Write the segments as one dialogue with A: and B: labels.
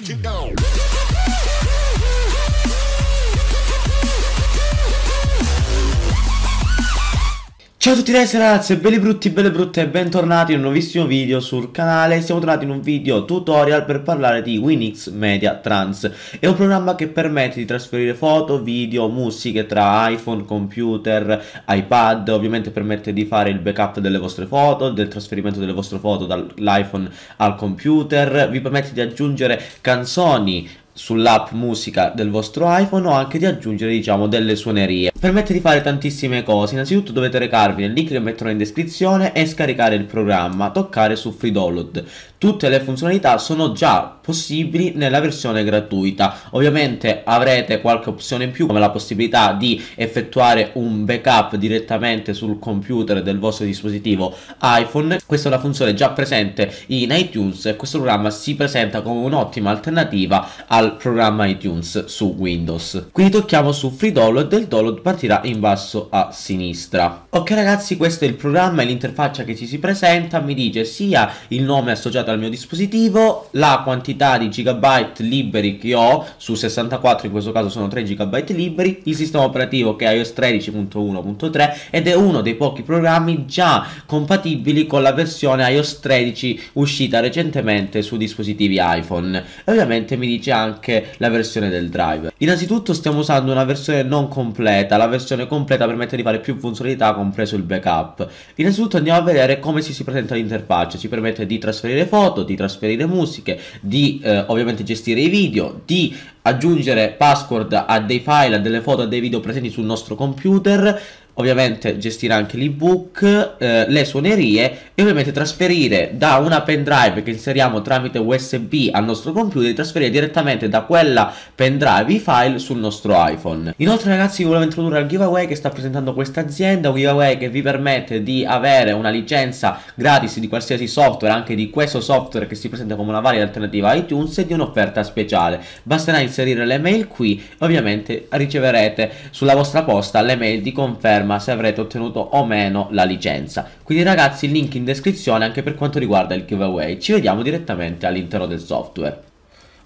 A: break it down. Ciao a tutti ragazzi ragazze, belli brutti, belle brutte e bentornati in un nuovissimo video sul canale Siamo tornati in un video tutorial per parlare di Winix Media Trans È un programma che permette di trasferire foto, video, musiche tra iPhone, computer, iPad Ovviamente permette di fare il backup delle vostre foto, del trasferimento delle vostre foto dall'iPhone al computer Vi permette di aggiungere canzoni sull'app musica del vostro iPhone o anche di aggiungere diciamo delle suonerie Permette di fare tantissime cose, innanzitutto dovete recarvi nel link che metterò in descrizione e scaricare il programma, toccare su Free Download. Tutte le funzionalità sono già possibili nella versione gratuita. Ovviamente avrete qualche opzione in più come la possibilità di effettuare un backup direttamente sul computer del vostro dispositivo iPhone. Questa è una funzione già presente in iTunes e questo programma si presenta come un'ottima alternativa al programma iTunes su Windows. Quindi tocchiamo su Free Download del il download partirà in basso a sinistra. Ok ragazzi questo è il programma e l'interfaccia che ci si presenta mi dice sia il nome associato al mio dispositivo, la quantità di gigabyte liberi che ho, su 64 in questo caso sono 3 gigabyte liberi, il sistema operativo che è iOS 13.1.3 ed è uno dei pochi programmi già compatibili con la versione iOS 13 uscita recentemente su dispositivi iPhone e ovviamente mi dice anche la versione del driver. Innanzitutto stiamo usando una versione non completa la versione completa permette di fare più funzionalità compreso il backup. Innanzitutto andiamo a vedere come si, si presenta l'interfaccia, ci permette di trasferire foto, di trasferire musiche, di eh, ovviamente gestire i video, di aggiungere password a dei file, a delle foto, a dei video presenti sul nostro computer ovviamente gestire anche l'ebook, eh, le suonerie e ovviamente trasferire da una pendrive che inseriamo tramite USB al nostro computer, trasferire direttamente da quella pendrive i file sul nostro iPhone. Inoltre ragazzi volevo introdurre il giveaway che sta presentando questa azienda, un giveaway che vi permette di avere una licenza gratis di qualsiasi software, anche di questo software che si presenta come una varia alternativa a iTunes e di un'offerta speciale. Basterà inserire le mail qui, ovviamente riceverete sulla vostra posta le mail di conferma problema se avrete ottenuto o meno la licenza. Quindi ragazzi il link in descrizione anche per quanto riguarda il giveaway. Ci vediamo direttamente all'interno del software.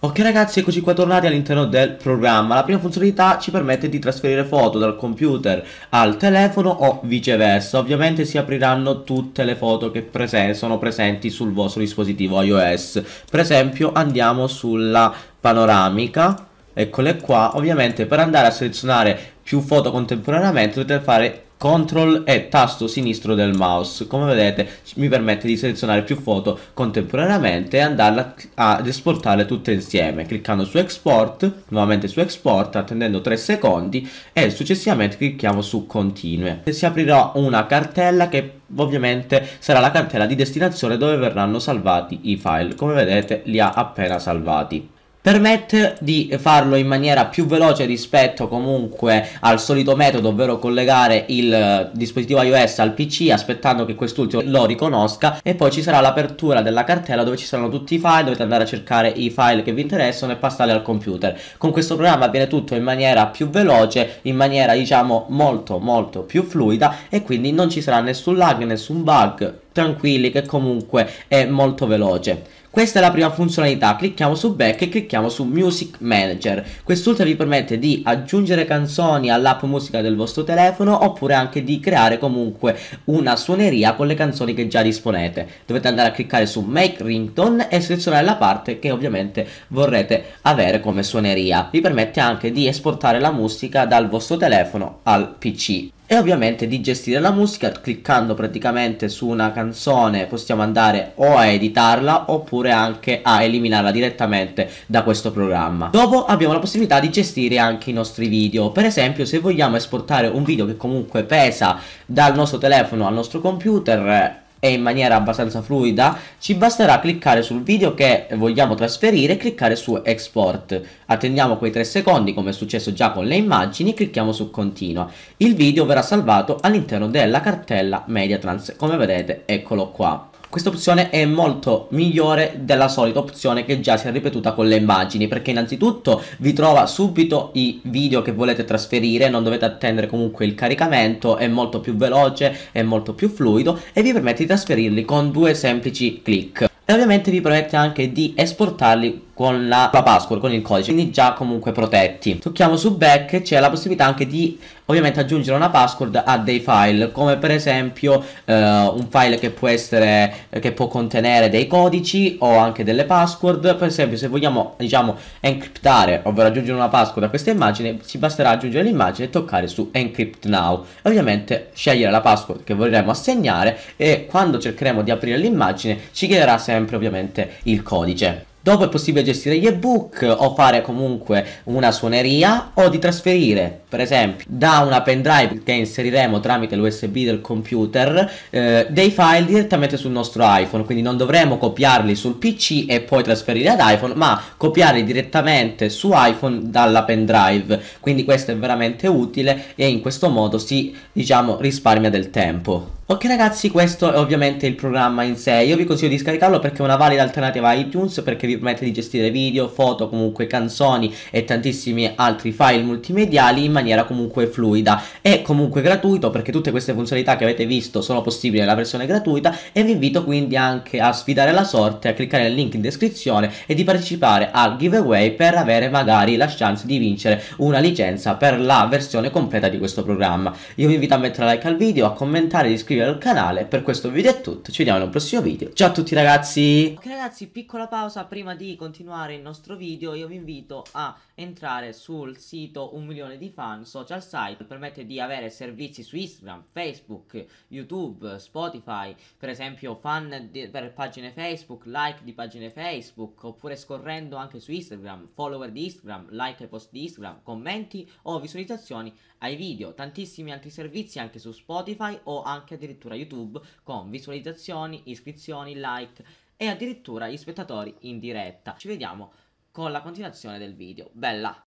A: Ok ragazzi, eccoci qua tornati all'interno del programma. La prima funzionalità ci permette di trasferire foto dal computer al telefono o viceversa. Ovviamente si apriranno tutte le foto che prese sono presenti sul vostro dispositivo iOS. Per esempio andiamo sulla panoramica. Eccole qua, ovviamente per andare a selezionare più foto contemporaneamente dovete fare CTRL e tasto sinistro del mouse come vedete mi permette di selezionare più foto contemporaneamente e andarla ad esportare tutte insieme cliccando su export nuovamente su export attendendo 3 secondi e successivamente clicchiamo su continue si aprirà una cartella che ovviamente sarà la cartella di destinazione dove verranno salvati i file come vedete li ha appena salvati permette di farlo in maniera più veloce rispetto comunque al solito metodo ovvero collegare il eh, dispositivo iOS al PC aspettando che quest'ultimo lo riconosca e poi ci sarà l'apertura della cartella dove ci saranno tutti i file dovete andare a cercare i file che vi interessano e passarli al computer con questo programma avviene tutto in maniera più veloce in maniera diciamo molto molto più fluida e quindi non ci sarà nessun lag nessun bug tranquilli che comunque è molto veloce. Questa è la prima funzionalità, clicchiamo su back e clicchiamo su music manager. Quest'ultima vi permette di aggiungere canzoni all'app musica del vostro telefono oppure anche di creare comunque una suoneria con le canzoni che già disponete. Dovete andare a cliccare su make Rington e selezionare la parte che ovviamente vorrete avere come suoneria. Vi permette anche di esportare la musica dal vostro telefono al PC e ovviamente di gestire la musica cliccando praticamente su una canzone possiamo andare o a editarla oppure anche a eliminarla direttamente da questo programma dopo abbiamo la possibilità di gestire anche i nostri video per esempio se vogliamo esportare un video che comunque pesa dal nostro telefono al nostro computer e in maniera abbastanza fluida ci basterà cliccare sul video che vogliamo trasferire e cliccare su export attendiamo quei 3 secondi come è successo già con le immagini clicchiamo su continua il video verrà salvato all'interno della cartella mediatrans come vedete eccolo qua questa opzione è molto migliore della solita opzione che già si è ripetuta con le immagini perché innanzitutto vi trova subito i video che volete trasferire, non dovete attendere comunque il caricamento, è molto più veloce, è molto più fluido e vi permette di trasferirli con due semplici clic. E ovviamente vi permette anche di esportarli con la, la password, con il codice, quindi già comunque protetti. Tocchiamo su back, c'è la possibilità anche di ovviamente aggiungere una password a dei file come per esempio eh, un file che può essere che può contenere dei codici o anche delle password per esempio se vogliamo diciamo encryptare ovvero aggiungere una password a questa immagine ci basterà aggiungere l'immagine e toccare su encrypt now ovviamente scegliere la password che vorremmo assegnare e quando cercheremo di aprire l'immagine ci chiederà sempre ovviamente il codice Dopo è possibile gestire gli ebook o fare comunque una suoneria o di trasferire, per esempio, da una pendrive che inseriremo tramite l'USB del computer eh, dei file direttamente sul nostro iPhone, quindi non dovremo copiarli sul PC e poi trasferirli ad iPhone, ma copiarli direttamente su iPhone dalla pendrive. Quindi questo è veramente utile e in questo modo si, diciamo, risparmia del tempo. Ok ragazzi questo è ovviamente il programma in sé, io vi consiglio di scaricarlo perché è una valida alternativa a iTunes perché vi permette di gestire video, foto, comunque canzoni e tantissimi altri file multimediali in maniera comunque fluida. È comunque gratuito perché tutte queste funzionalità che avete visto sono possibili nella versione gratuita e vi invito quindi anche a sfidare la sorte, a cliccare nel link in descrizione e di partecipare al giveaway per avere magari la chance di vincere una licenza per la versione completa di questo programma. Io vi invito a mettere like al video, a commentare, di iscrivervi iscrivervi al canale. Per questo video è tutto, ci vediamo nel prossimo video. Ciao a tutti ragazzi! Ok ragazzi, piccola pausa prima di continuare il nostro video, io vi invito a entrare sul sito Un Milione di Fan Social Site, permette di avere servizi su Instagram, Facebook, YouTube, Spotify, per esempio fan di, per pagine Facebook, like di pagine Facebook, oppure scorrendo anche su Instagram, follower di Instagram, like ai post di Instagram, commenti o visualizzazioni ai video, tantissimi altri servizi anche su Spotify o anche addirittura addirittura YouTube con visualizzazioni, iscrizioni, like e addirittura gli spettatori in diretta. Ci vediamo con la continuazione del video. Bella!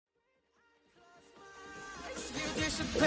A: disappear